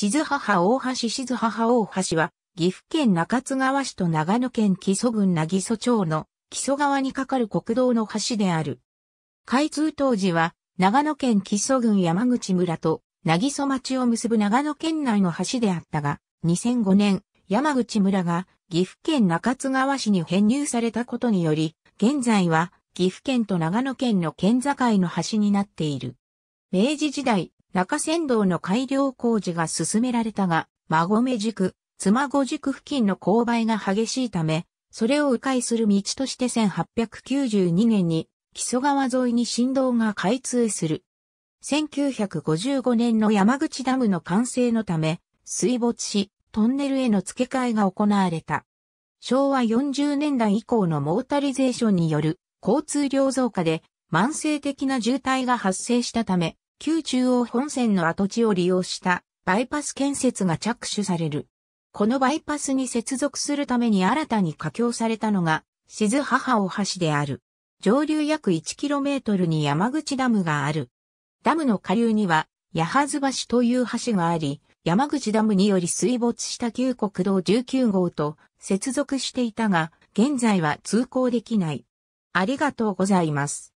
静母大橋静母大橋は、岐阜県中津川市と長野県木曽郡な木曽町の木曽川に架かる国道の橋である。開通当時は、長野県木曽郡山口村と、な木曽町を結ぶ長野県内の橋であったが、2005年、山口村が岐阜県中津川市に編入されたことにより、現在は岐阜県と長野県の県境の橋になっている。明治時代、中山道の改良工事が進められたが、馬込塾、妻子塾付近の勾配が激しいため、それを迂回する道として1892年に木曽川沿いに振動が開通する。1955年の山口ダムの完成のため、水没し、トンネルへの付け替えが行われた。昭和40年代以降のモータリゼーションによる交通量増加で慢性的な渋滞が発生したため、旧中央本線の跡地を利用したバイパス建設が着手される。このバイパスに接続するために新たに架橋されたのが、静母大橋である。上流約 1km に山口ダムがある。ダムの下流には、八幡橋という橋があり、山口ダムにより水没した旧国道19号と接続していたが、現在は通行できない。ありがとうございます。